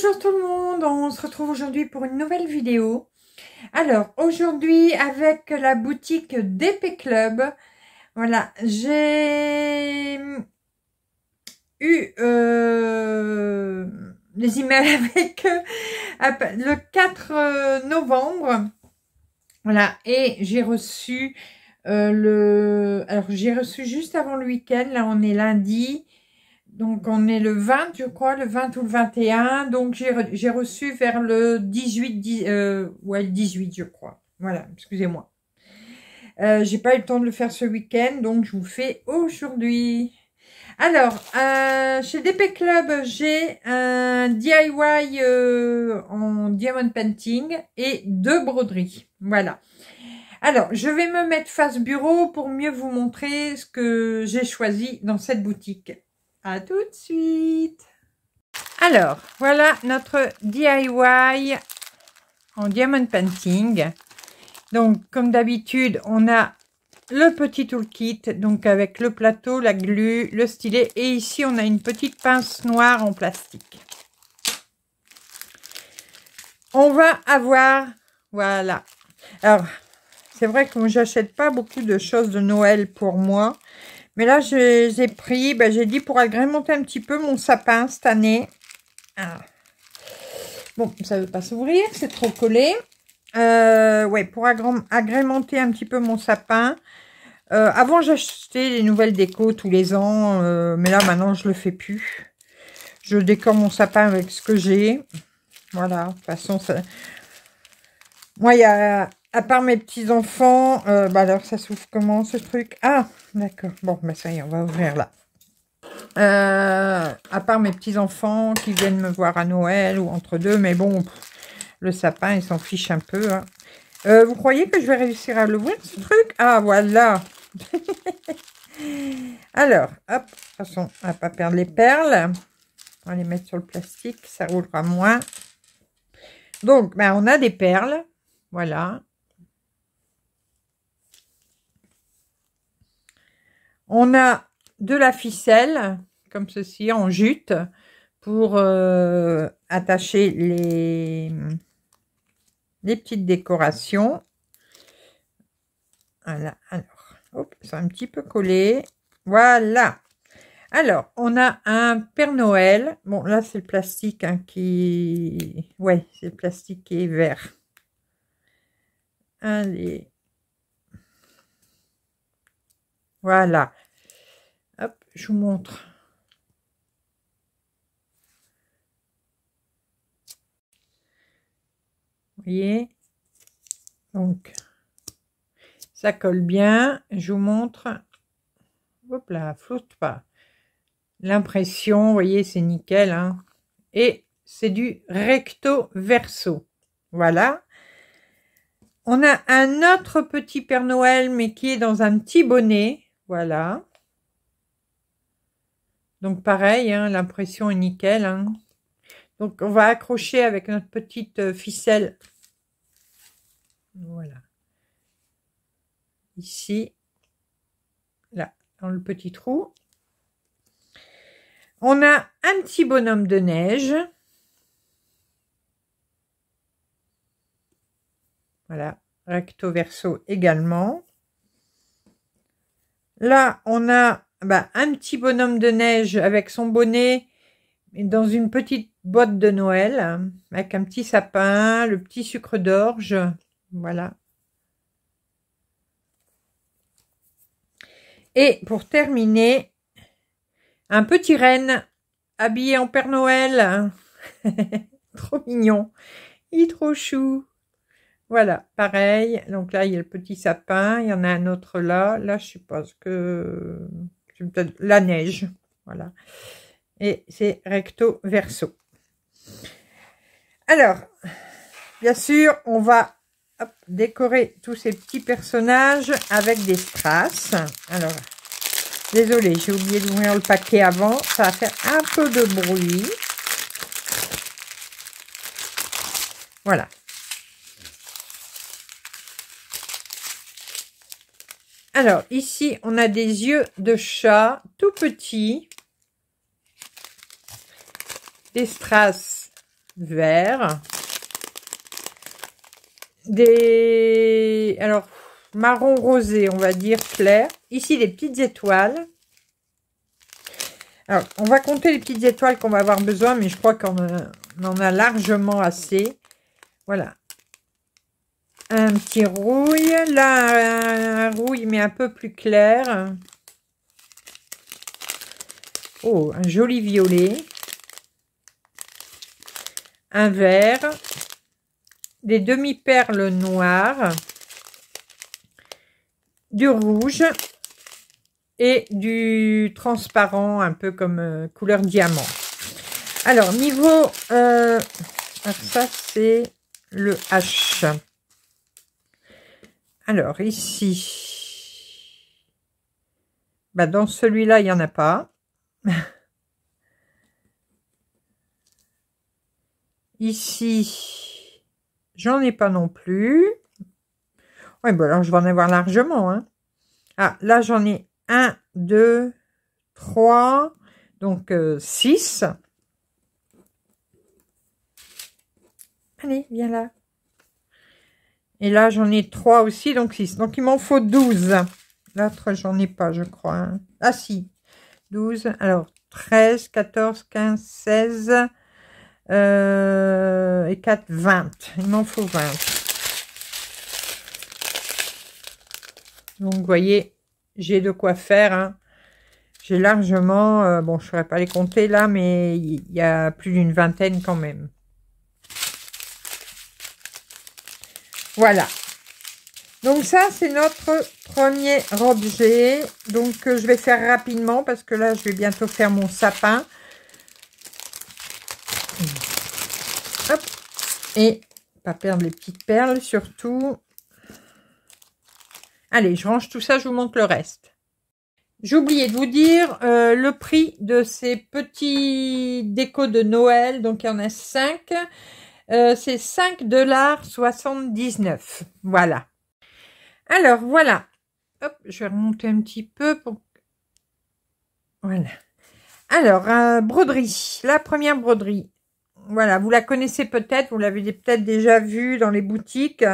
Bonjour tout le monde, on se retrouve aujourd'hui pour une nouvelle vidéo. Alors aujourd'hui avec la boutique DP Club, voilà, j'ai eu euh, les emails avec le 4 euh, novembre, voilà, et j'ai reçu euh, le... Alors j'ai reçu juste avant le week-end, là on est lundi, donc, on est le 20, je crois, le 20 ou le 21. Donc, j'ai reçu vers le 18, euh, ouais, le 18, je crois. Voilà, excusez-moi. Euh, j'ai pas eu le temps de le faire ce week-end, donc je vous fais aujourd'hui. Alors, euh, chez DP Club, j'ai un DIY euh, en diamond painting et deux broderies. Voilà. Alors, je vais me mettre face bureau pour mieux vous montrer ce que j'ai choisi dans cette boutique. À tout de suite Alors, voilà notre DIY en diamond painting. Donc, comme d'habitude, on a le petit toolkit, donc avec le plateau, la glue, le stylet. Et ici, on a une petite pince noire en plastique. On va avoir... Voilà. Alors, c'est vrai que j'achète pas beaucoup de choses de Noël pour moi. Mais là, j'ai pris, ben, j'ai dit pour agrémenter un petit peu mon sapin cette année. Ah. Bon, ça ne veut pas s'ouvrir, c'est trop collé. Euh, ouais, pour agrémenter un petit peu mon sapin. Euh, avant, j'achetais les nouvelles décos tous les ans, euh, mais là, maintenant, je le fais plus. Je décore mon sapin avec ce que j'ai. Voilà, de toute façon, ça... Moi, il y a à part mes petits-enfants, euh, bah alors ça s'ouvre comment ce truc Ah, d'accord. Bon, bah ça y est, on va ouvrir là. Euh, à part mes petits-enfants qui viennent me voir à Noël ou entre deux, mais bon, le sapin, il s'en fiche un peu. Hein. Euh, vous croyez que je vais réussir à l'ouvrir ce truc Ah, voilà Alors, hop, de toute façon, on va pas perdre les perles. On va les mettre sur le plastique, ça roulera moins. Donc, ben, on a des perles. Voilà. On a de la ficelle, comme ceci, en jute, pour euh, attacher les, les petites décorations. Voilà, alors, hop, c'est un petit peu collé. Voilà. Alors, on a un Père Noël. Bon, là, c'est le plastique hein, qui... Ouais, c'est le plastique qui est vert. Allez. Voilà. Hop, je vous montre. Vous voyez Donc, ça colle bien. Je vous montre. Hop là, flotte pas. L'impression, vous voyez, c'est nickel. Hein. Et c'est du recto verso. Voilà. On a un autre petit Père Noël, mais qui est dans un petit bonnet. Voilà. Donc pareil, hein, l'impression est nickel. Hein. Donc on va accrocher avec notre petite euh, ficelle. Voilà. Ici. Là, dans le petit trou. On a un petit bonhomme de neige. Voilà, recto verso également. Là, on a bah, un petit bonhomme de neige avec son bonnet dans une petite boîte de Noël, avec un petit sapin, le petit sucre d'orge, voilà. Et pour terminer, un petit renne habillé en Père Noël. trop mignon. Il est trop chou. Voilà, pareil. Donc là, il y a le petit sapin. Il y en a un autre là. Là, je suppose que c'est peut-être la neige. Voilà. Et c'est recto verso. Alors, bien sûr, on va décorer tous ces petits personnages avec des strass. Alors, désolé, j'ai oublié d'ouvrir le paquet avant. Ça va faire un peu de bruit. Voilà. Alors, ici, on a des yeux de chat tout petits, des strass verts, des... Alors, marron rosé, on va dire clair. Ici, des petites étoiles. Alors, on va compter les petites étoiles qu'on va avoir besoin, mais je crois qu'on en a largement assez. Voilà, un petit rouille. Là, un rouille, mais un peu plus clair. Oh, un joli violet. Un vert. Des demi-perles noires. Du rouge. Et du transparent, un peu comme euh, couleur diamant. Alors, niveau... Euh, ça, c'est le H. Alors ici, bah dans celui-là, il n'y en a pas. ici, j'en ai pas non plus. Ouais, bon alors je vais en avoir largement. Hein. Ah, là j'en ai 1, 2, 3, donc 6. Euh, Allez, viens là. Et là, j'en ai 3 aussi, donc 6. Donc, il m'en faut 12. L'autre, j'en ai pas, je crois. Hein. Ah, si. 12. Alors, 13, 14, 15, 16 euh, et 4, 20. Il m'en faut 20. Donc, vous voyez, j'ai de quoi faire. Hein. J'ai largement, euh, bon, je ne saurais pas les compter là, mais il y a plus d'une vingtaine quand même. Voilà. Donc ça, c'est notre premier objet. Donc euh, je vais faire rapidement parce que là, je vais bientôt faire mon sapin. Et pas perdre les petites perles surtout. Allez, je range tout ça, je vous montre le reste. J'ai oublié de vous dire euh, le prix de ces petits décos de Noël. Donc, il y en a cinq. Euh, c'est 5,79$. Voilà. Alors, voilà. Hop, je vais remonter un petit peu pour... Voilà. Alors, euh, broderie. La première broderie. Voilà, vous la connaissez peut-être, vous l'avez peut-être déjà vue dans les boutiques.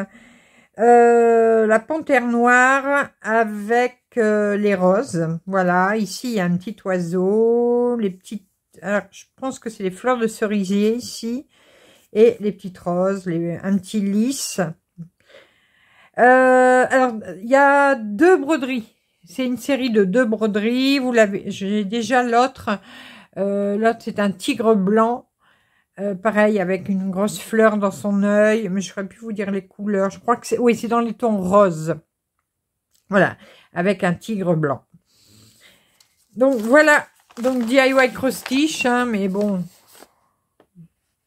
Euh, la panthère noire avec les roses. Voilà, ici il y a un petit oiseau, les petites... Alors, je pense que c'est les fleurs de cerisier ici et les petites roses, les, un petit lys. Euh, alors, il y a deux broderies. C'est une série de deux broderies. Vous l'avez, j'ai déjà l'autre. Euh, l'autre, c'est un tigre blanc. Euh, pareil, avec une grosse fleur dans son œil. Mais je pu plus vous dire les couleurs. Je crois que c'est, oui, c'est dans les tons roses. Voilà. Avec un tigre blanc. Donc, voilà. Donc, DIY cross-stitch, hein, mais bon,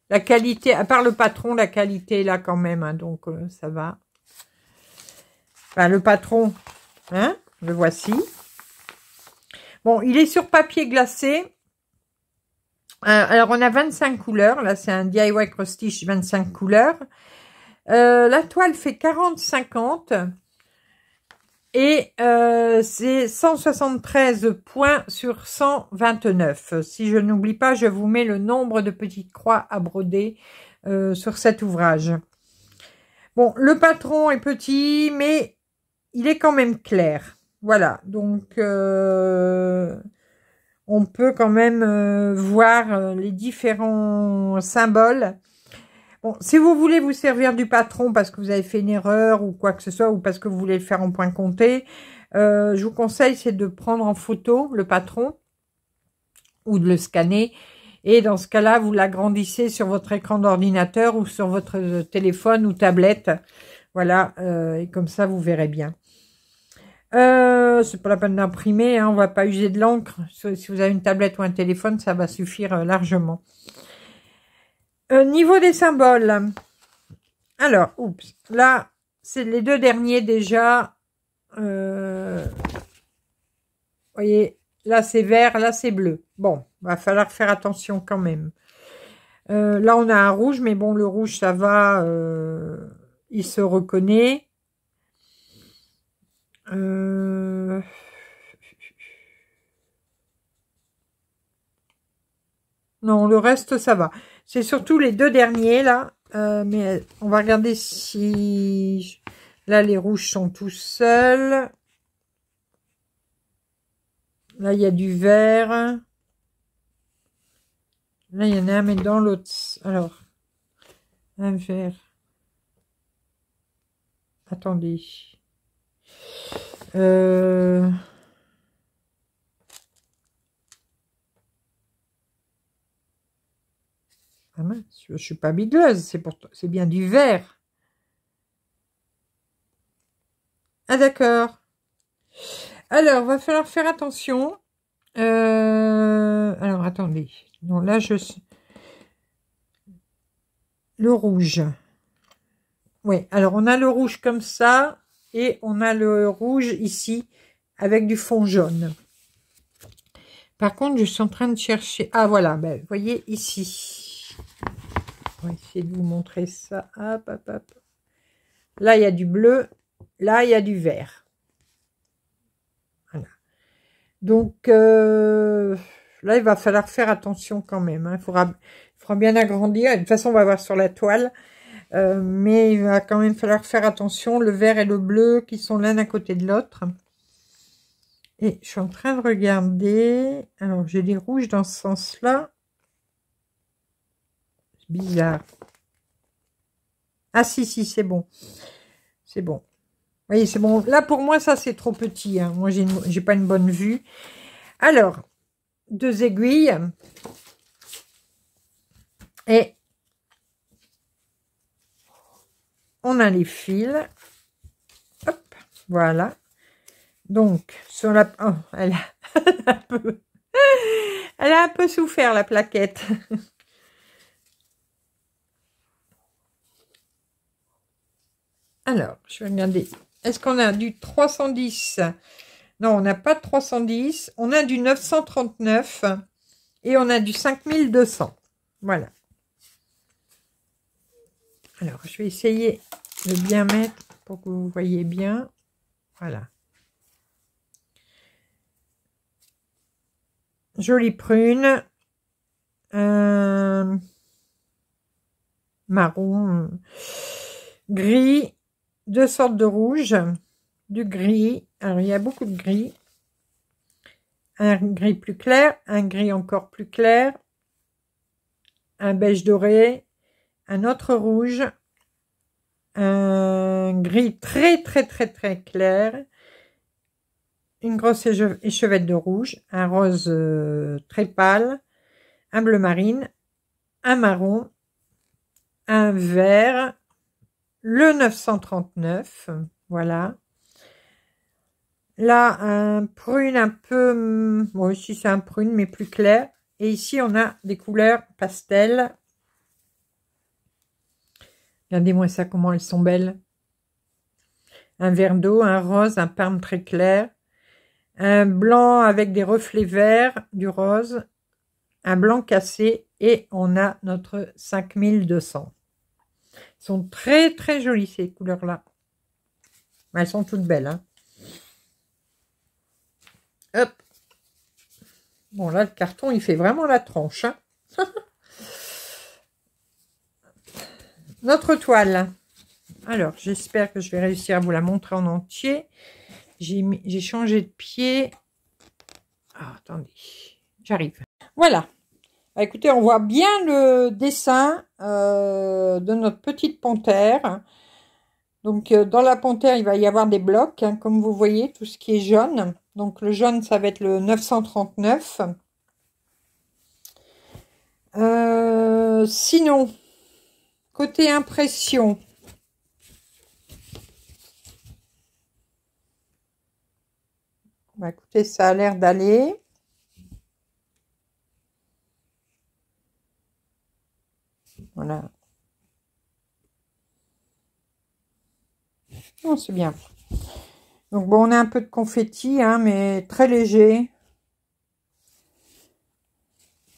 la qualité, à part le patron, la qualité est là quand même, hein, donc euh, ça va. le patron, hein, le voici. Bon, il est sur papier glacé. Euh, alors, on a 25 couleurs. Là, c'est un DIY cross 25 couleurs. Euh, la toile fait 40-50. Et euh, c'est 173 points sur 129. Si je n'oublie pas, je vous mets le nombre de petites croix à broder euh, sur cet ouvrage. Bon, le patron est petit, mais il est quand même clair. Voilà, donc euh, on peut quand même voir les différents symboles si vous voulez vous servir du patron parce que vous avez fait une erreur ou quoi que ce soit, ou parce que vous voulez le faire en point compté, euh, je vous conseille, c'est de prendre en photo le patron ou de le scanner. Et dans ce cas-là, vous l'agrandissez sur votre écran d'ordinateur ou sur votre euh, téléphone ou tablette. Voilà, euh, et comme ça, vous verrez bien. c'est pas la peine d'imprimer, on hein, on va pas user de l'encre. Si vous avez une tablette ou un téléphone, ça va suffire largement. Euh, niveau des symboles. Alors, oups, là, c'est les deux derniers déjà. vous euh, voyez, là c'est vert, là c'est bleu. Bon, va falloir faire attention quand même. Euh, là, on a un rouge, mais bon, le rouge, ça va, il se reconnaît. Non, le reste, ça va. C'est surtout les deux derniers, là. Euh, mais on va regarder si... Là, les rouges sont tout seuls. Là, il y a du vert. Là, il y en a un, mais dans l'autre. Alors, un vert. Attendez. Euh, je ne suis pas bidleuse, c'est bien du vert. Ah d'accord. Alors, va falloir faire attention. Euh, alors, attendez. Non, là, je... Le rouge. Oui, alors on a le rouge comme ça et on a le rouge ici avec du fond jaune. Par contre, je suis en train de chercher... Ah, voilà, ben, vous voyez, ici. On va essayer de vous montrer ça. Là, il y a du bleu. Là, il y a du vert. Donc, euh, là, il va falloir faire attention quand même. Hein. Il, faudra, bien agrandir. De toute façon, on va voir sur la toile. Euh, mais il va quand même falloir faire attention. Le vert et le bleu qui sont l'un à côté de l'autre. Et je suis en train de regarder. Alors, j'ai des rouges dans ce sens-là. Bizarre. Ah si, si, c'est bon. C'est bon. oui voyez, c'est bon. Là, pour moi, ça, c'est trop petit. Hein. Moi, j'ai pas une bonne vue. Alors, deux aiguilles. Et on a les fils. Hop, voilà. Donc, sur la... Oh, un peu... Elle a un peu souffert, la plaquette. Alors, je vais regarder. Est-ce qu'on a du 310 Non, on n'a pas de 310. On a du 939 et on a du 5200. Voilà. Alors, je vais essayer de bien mettre pour que vous voyez bien. Voilà. Jolie prune. Euh, marron. Euh, gris deux sortes de rouge, du gris. Alors, il y a beaucoup de gris. Un gris plus clair, un gris encore plus clair, un beige doré, un autre rouge, un gris très très très très clair, une grosse échevette de rouge, un rose euh, très pâle, un bleu marine, un marron, un vert, le 939, voilà. Là, un prune un peu... Bon, ici, c'est un prune, mais plus clair. Et ici, on a des couleurs pastel. Regardez-moi ça, comment elles sont belles. Un verre d'eau, un rose, un parme très clair. Un blanc avec des reflets verts, du rose. Un blanc cassé. Et on a notre 5200 sont très, très jolies, ces couleurs-là. Elles sont toutes belles. Hein. Hop. Bon, là, le carton, il fait vraiment la tranche. Hein. Notre toile. Alors, j'espère que je vais réussir à vous la montrer en entier. J'ai changé de pied. Ah, attendez, j'arrive. Voilà. Bah, écoutez, on voit bien le dessin euh, de notre petite panthère. Donc, euh, dans la panthère, il va y avoir des blocs, hein, comme vous voyez, tout ce qui est jaune. Donc, le jaune, ça va être le 939. Euh, sinon, côté impression... Bah, écoutez, ça a l'air d'aller. Voilà. c'est bien. Donc bon, on a un peu de confetti, hein, mais très léger.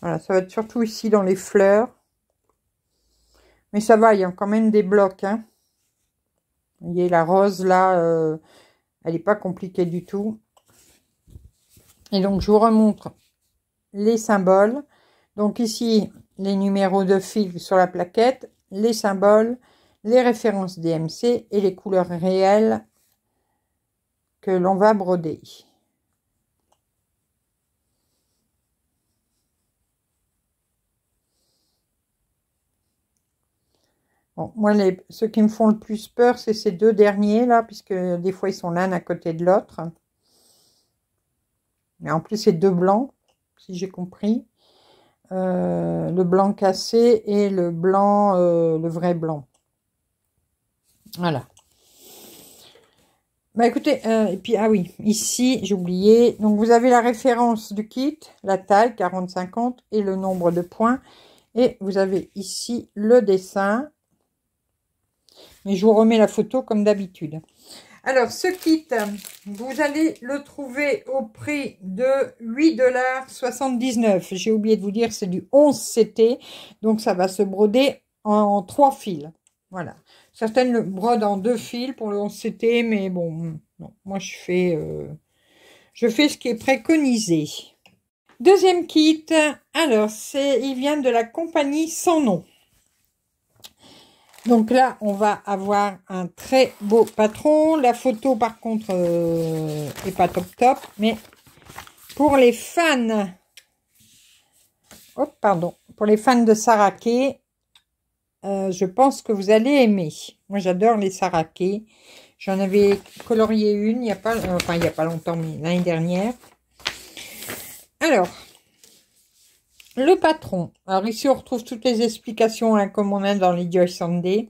Voilà, ça va être surtout ici dans les fleurs. Mais ça va, il y a quand même des blocs. Hein. voyez, la rose là, euh, elle n'est pas compliquée du tout. Et donc, je vous remontre les symboles. Donc ici, les numéros de fil sur la plaquette, les symboles, les références DMC et les couleurs réelles que l'on va broder. moi, les, ceux qui me font le plus peur, c'est ces deux derniers, là, puisque des fois, ils sont l'un à côté de l'autre. Mais en plus, c'est deux blancs, si j'ai compris. Euh, le blanc cassé et le blanc, euh, le vrai blanc. Voilà. Bah écoutez, euh, et puis, ah oui, ici, j'ai oublié. Donc, vous avez la référence du kit, la taille, 40-50, et le nombre de points. Et vous avez ici le dessin. Mais je vous remets la photo comme d'habitude. Alors, ce kit, vous allez le trouver au prix de 8,79$. J'ai oublié de vous dire, c'est du 11CT. Donc, ça va se broder en trois fils. Voilà. Certaines le brodent en deux fils pour le 11CT, mais bon, moi, je fais, euh, je fais ce qui est préconisé. Deuxième kit, alors, c'est, il vient de la compagnie sans nom. Donc là, on va avoir un très beau patron. La photo, par contre, n'est euh, est pas top top. Mais pour les fans... Oh, pardon. Pour les fans de Saraké, euh, je pense que vous allez aimer. Moi, j'adore les Saraké. J'en avais colorié une il n'y a pas... Euh, il n'y a pas longtemps, mais l'année dernière. Alors, le patron. Alors ici, on retrouve toutes les explications hein, comme on a dans Joy Sunday.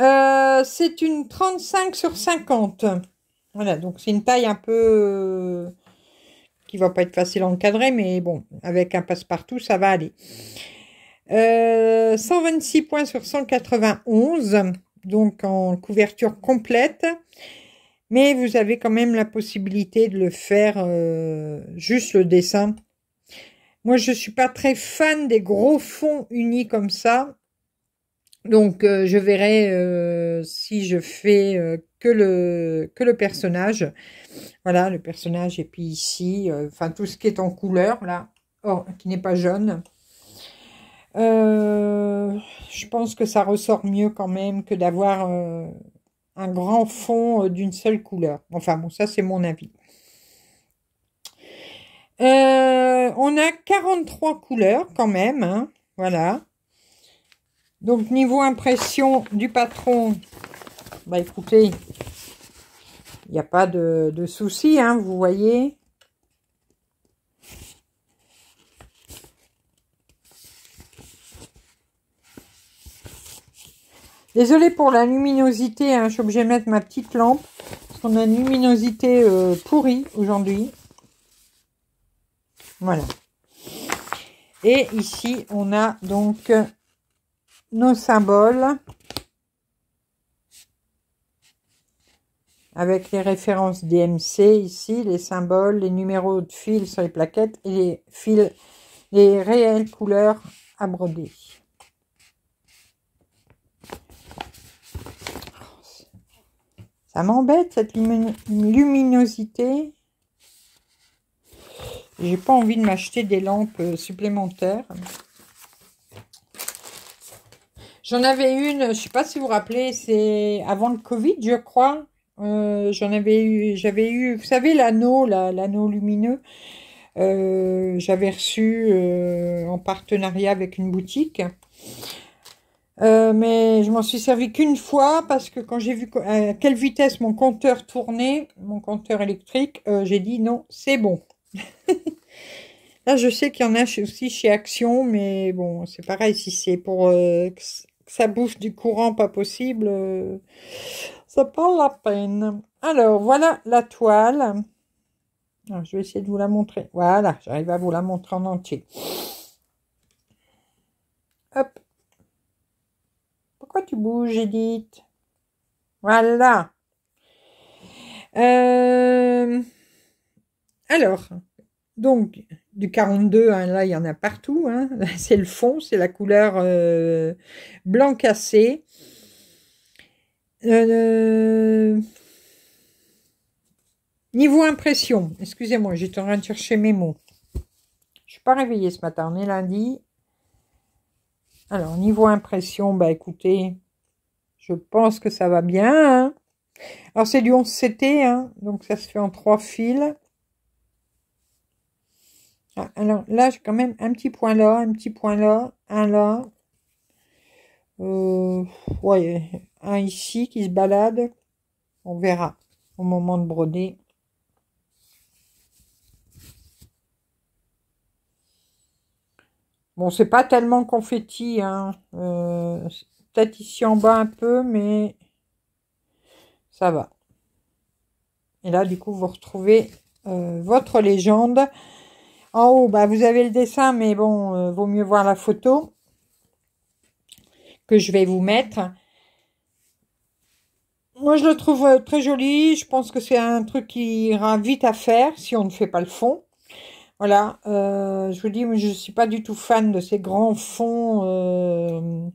Euh, c'est une 35 sur 50. Voilà, donc c'est une taille un peu... Euh, qui va pas être facile à encadrer, mais bon, avec un passe-partout, ça va aller. 126 euh, points sur 191, donc en couverture complète. Mais vous avez quand même la possibilité de le faire juste le dessin moi, je ne suis pas très fan des gros fonds unis comme ça. Donc, euh, je verrai euh, si je fais euh, que, le, que le personnage. Voilà, le personnage. Et puis ici, enfin, tout ce qui est en couleur, là, or, oh, qui n'est pas jaune. je pense que ça ressort mieux quand même que d'avoir un grand fond d'une seule couleur. Enfin, bon, ça, c'est mon avis. Euh, on a 43 couleurs quand même. Hein, voilà. Donc, niveau impression du patron, bah écoutez, il n'y a pas de, soucis souci, hein, vous voyez. désolé pour la luminosité, hein, je suis de mettre ma petite lampe. on a une luminosité euh, pourrie aujourd'hui. Voilà. Et ici, on a donc euh, nos symboles avec les références DMC ici, les symboles, les numéros de fil sur les plaquettes et les fils, les réelles couleurs à broder. Ça m'embête cette luminosité. J'ai pas envie de m'acheter des lampes euh, supplémentaires. J'en avais une, je sais pas si vous vous rappelez, c'est avant le Covid, je crois. Euh, j'en avais eu, j'avais eu, vous savez, l'anneau, l'anneau lumineux. Euh, j'avais reçu en partenariat avec une boutique. mais je m'en suis servi qu'une fois parce que quand j'ai vu à quelle vitesse mon compteur tournait, mon compteur électrique, j'ai dit non, c'est bon. Là, je sais qu'il y en a aussi chez Action, mais bon, c'est pareil, si c'est pour euh, que ça bouffe du courant pas possible, euh, ça prend la peine. Alors, voilà la toile. je vais essayer de vous la montrer. Voilà, j'arrive à vous la montrer en entier. Hop. Pourquoi tu bouges, Edith Voilà. Euh... Alors, donc, du 42, hein, là, il y en a partout. Hein. C'est le fond, c'est la couleur euh, blanc cassé. Euh, euh, niveau impression, excusez-moi, j'étais en train de chercher mes mots. Je suis pas réveillée ce matin, on est lundi. Alors, niveau impression, bah écoutez, je pense que ça va bien. Hein. Alors, c'est du 11 CT, donc ça se fait en trois fils. Ah, alors là, j'ai quand même un petit point là, un petit point là, un là. Euh, ouais, un ici qui se balade. On verra au moment de broder. Bon, c'est pas tellement confetti, hein. Euh, peut-être ici en bas un peu, mais ça va. Et là, du coup, vous retrouvez euh, votre légende. En haut, bah, vous avez le dessin, mais bon, euh, vaut mieux voir la photo que je vais vous mettre. Moi, je le trouve euh, très joli. Je pense que c'est un truc qui ira vite à faire si on ne fait pas le fond. Voilà, euh, je vous dis, je ne suis pas du tout fan de ces grands fonds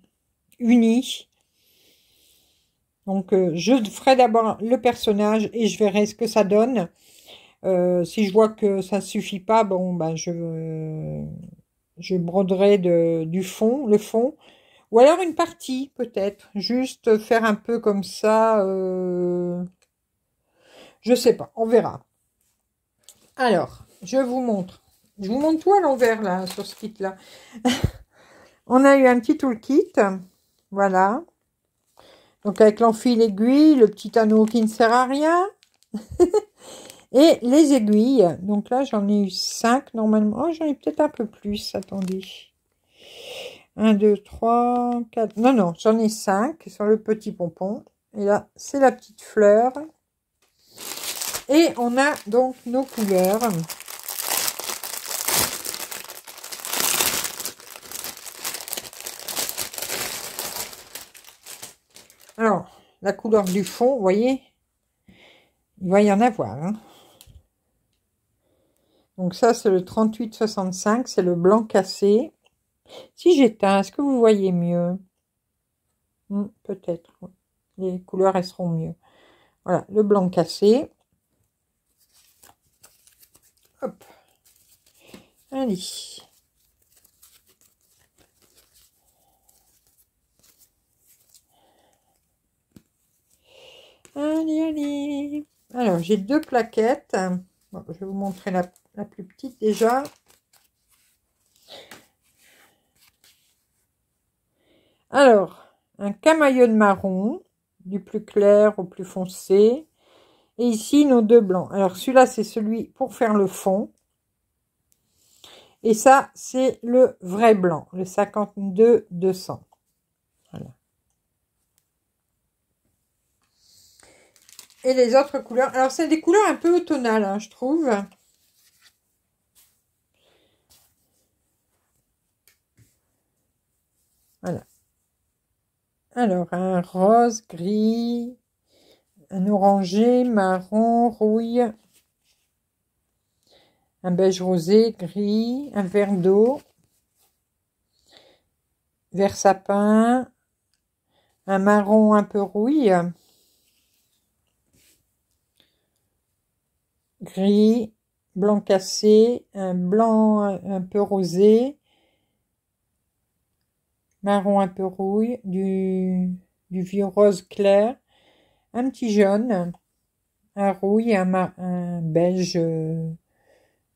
unis. Donc, je ferai d'abord le personnage et je verrai ce que ça donne. Euh, si je vois que ça ne suffit pas, bon, ben je, broderai du fond, le fond. Ou alors une partie, peut-être. Juste faire un peu comme ça. Euh, je sais pas, on verra. Alors, je vous montre. Je vous montre tout à l'envers, là, sur ce kit-là. on a eu un petit toolkit. Voilà. Donc, avec l'enfil aiguille, le petit anneau qui ne sert à rien. Et les aiguilles, donc là j'en ai eu 5 normalement. Oh, j'en ai peut-être un peu plus, attendez. 1, 2, 3, 4. Non, non, j'en ai 5 sur le petit pompon. Et là, c'est la petite fleur. Et on a donc nos couleurs. Alors, la couleur du fond, vous voyez, il va y en avoir. Hein. Donc ça, c'est le 3865, c'est le blanc cassé. Si j'éteins, est-ce que vous voyez mieux hmm, Peut-être. Les couleurs, elles seront mieux. Voilà, le blanc cassé. Hop. Allez. Allez, allez. Alors, j'ai deux plaquettes. je vais vous montrer la la plus petite déjà. Alors, un camaillon marron, du plus clair au plus foncé. Et ici, nos deux blancs. Alors, celui-là, c'est celui pour faire le fond. Et ça, c'est le vrai blanc, le 52-200. Voilà. Et les autres couleurs. Alors, c'est des couleurs un peu automnales, hein, je trouve. Voilà. Alors, un rose, gris, un orangé, marron, rouille, un beige rosé, gris, un vert d'eau, vert sapin, un marron un peu rouille, gris, blanc cassé, un blanc un peu rosé, marron un peu rouille, du, du vieux rose clair, un petit jaune, un rouille, un, un beige, euh,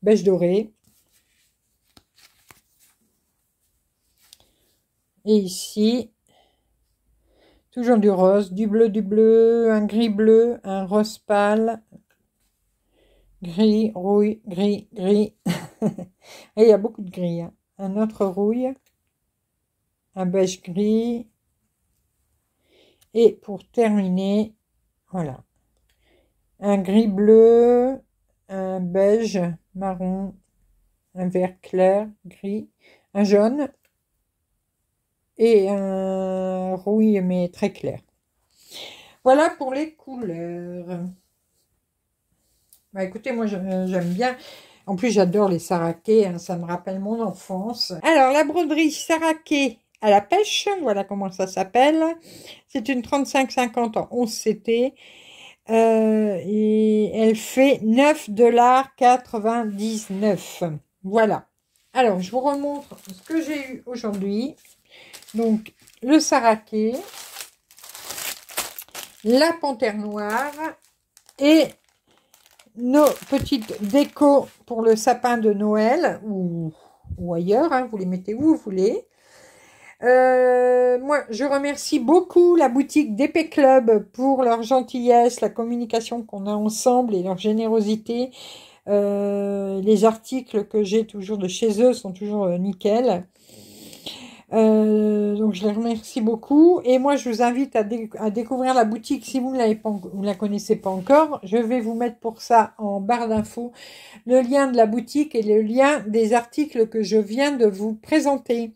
beige doré. Et ici, toujours du rose, du bleu, du bleu, un gris bleu, un rose pâle, gris, rouille, gris, gris. Et il y a beaucoup de gris. Hein. Un autre rouille. Un beige gris. Et pour terminer, voilà, un gris bleu, un beige marron, un vert clair, gris, un jaune et un rouille mais très clair. Voilà pour les couleurs. Bah écoutez, moi j'aime bien. En plus, j'adore les saraquets, hein, ça me rappelle mon enfance. Alors, la broderie saraké la pêche. Voilà comment ça s'appelle. C'est une 35,50 en 11 CT. Euh, et elle fait 9,99$. Voilà. Alors, je vous remontre ce que j'ai eu aujourd'hui. Donc, le saraké, la panthère noire et nos petites déco pour le sapin de Noël ou, ou ailleurs. Hein, vous les mettez où vous voulez. Euh, moi, je remercie beaucoup la boutique d'épée Club pour leur gentillesse, la communication qu'on a ensemble et leur générosité. Euh, les articles que j'ai toujours de chez eux sont toujours euh, nickel. Euh, donc je les remercie beaucoup et moi je vous invite à, découvrir la boutique si vous ne l'avez pas la connaissez pas encore je vais vous mettre pour ça en barre d'infos le lien de la boutique et le lien des articles que je viens de vous présenter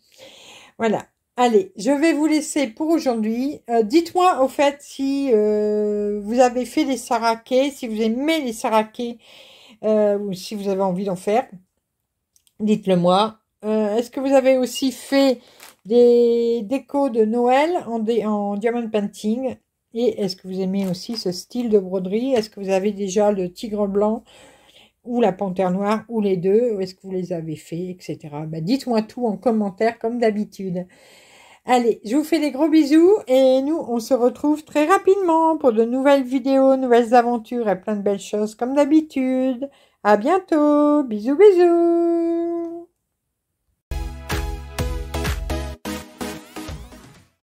voilà Allez, je vais vous laisser pour aujourd'hui. Euh, dites-moi au fait si euh, vous avez fait les sarakés, si vous aimez les sarakés, euh, ou si vous avez envie d'en faire. Dites-le moi. Est-ce que vous avez aussi fait des décos de Noël en, diamond painting Et est-ce que vous aimez aussi ce style de broderie Est-ce que vous avez déjà le tigre blanc ou la panthère noire, ou les deux, est-ce que vous les avez fait, etc. Ben, dites-moi tout en commentaire comme d'habitude. Allez, je vous fais des gros bisous et nous, on se retrouve très rapidement pour de nouvelles vidéos, nouvelles aventures et plein de belles choses comme d'habitude. À bientôt. Bisous, bisous.